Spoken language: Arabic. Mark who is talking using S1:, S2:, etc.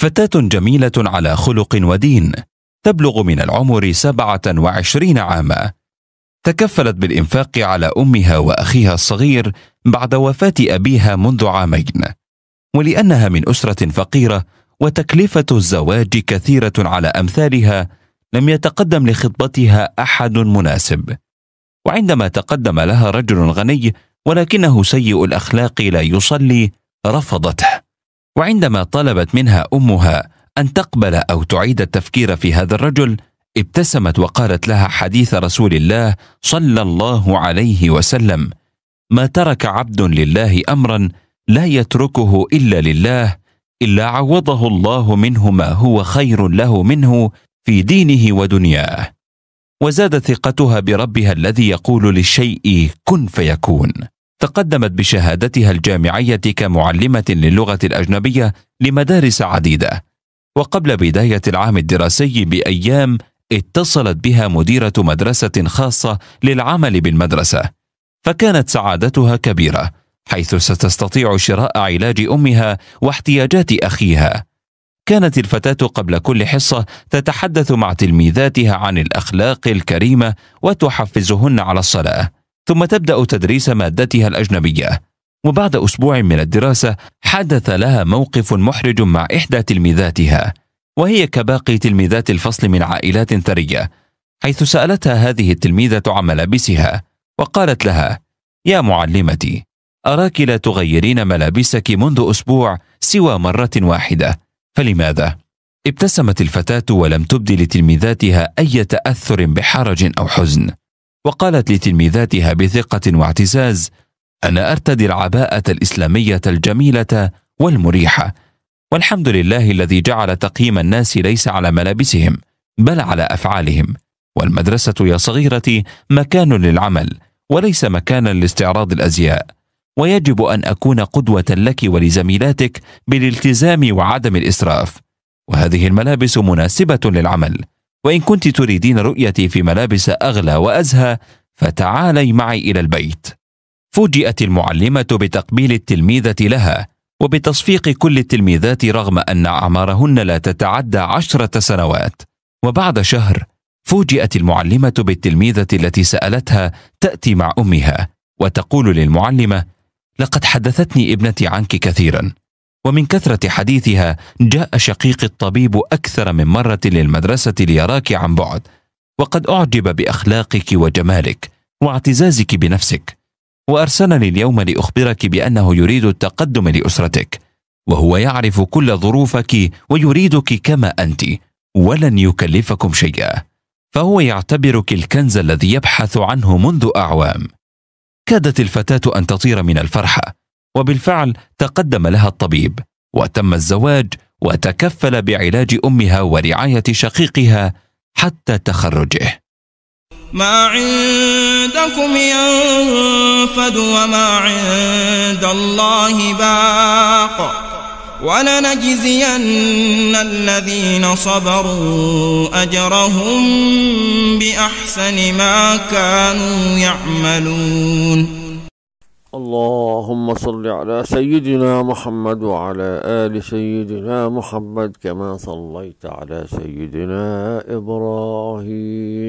S1: فتاة جميلة على خلق ودين تبلغ من العمر سبعة وعشرين عاما تكفلت بالإنفاق على أمها وأخيها الصغير بعد وفاة أبيها منذ عامين ولأنها من أسرة فقيرة وتكلفة الزواج كثيرة على أمثالها لم يتقدم لخطبتها أحد مناسب وعندما تقدم لها رجل غني ولكنه سيء الأخلاق لا يصلي رفضته وعندما طلبت منها امها ان تقبل او تعيد التفكير في هذا الرجل ابتسمت وقالت لها حديث رسول الله صلى الله عليه وسلم ما ترك عبد لله امرا لا يتركه الا لله الا عوضه الله منه ما هو خير له منه في دينه ودنياه وزاد ثقتها بربها الذي يقول للشيء كن فيكون تقدمت بشهادتها الجامعية كمعلمة للغة الأجنبية لمدارس عديدة وقبل بداية العام الدراسي بأيام اتصلت بها مديرة مدرسة خاصة للعمل بالمدرسة فكانت سعادتها كبيرة حيث ستستطيع شراء علاج أمها واحتياجات أخيها كانت الفتاة قبل كل حصة تتحدث مع تلميذاتها عن الأخلاق الكريمة وتحفزهن على الصلاة ثم تبدأ تدريس مادتها الأجنبية وبعد أسبوع من الدراسة حدث لها موقف محرج مع إحدى تلميذاتها وهي كباقي تلميذات الفصل من عائلات ثرية حيث سألتها هذه التلميذة عن ملابسها وقالت لها يا معلمتي أراك لا تغيرين ملابسك منذ أسبوع سوى مرة واحدة فلماذا؟ ابتسمت الفتاة ولم تبدي لتلميذاتها أي تأثر بحرج أو حزن وقالت لتلميذاتها بثقة واعتزاز: أنا أرتدي العباءة الإسلامية الجميلة والمريحة، والحمد لله الذي جعل تقييم الناس ليس على ملابسهم، بل على أفعالهم، والمدرسة يا صغيرتي مكان للعمل، وليس مكانا لاستعراض الأزياء، ويجب أن أكون قدوة لك ولزميلاتك بالالتزام وعدم الإسراف، وهذه الملابس مناسبة للعمل، وإن كنت تريدين رؤيتي في ملابس أغلى وأزهى فتعالي معي إلى البيت فوجئت المعلمة بتقبيل التلميذة لها وبتصفيق كل التلميذات رغم أن أعمارهن لا تتعدى عشرة سنوات وبعد شهر فوجئت المعلمة بالتلميذة التي سألتها تأتي مع أمها وتقول للمعلمة لقد حدثتني ابنتي عنك كثيرا ومن كثرة حديثها جاء شقيقي الطبيب أكثر من مرة للمدرسة ليراك عن بعد وقد أعجب بأخلاقك وجمالك واعتزازك بنفسك وأرسلني اليوم لأخبرك بأنه يريد التقدم لأسرتك وهو يعرف كل ظروفك ويريدك كما أنت ولن يكلفكم شيئا فهو يعتبرك الكنز الذي يبحث عنه منذ أعوام كادت الفتاة أن تطير من الفرحة وبالفعل تقدم لها الطبيب وتم الزواج وتكفل بعلاج امها ورعايه شقيقها حتى تخرجه ما عندكم ينفد وما عند الله باق ولنجزين الذين صبروا اجرهم باحسن ما كانوا يعملون اللهم صل على سيدنا محمد وعلى آل سيدنا محمد كما صليت على سيدنا إبراهيم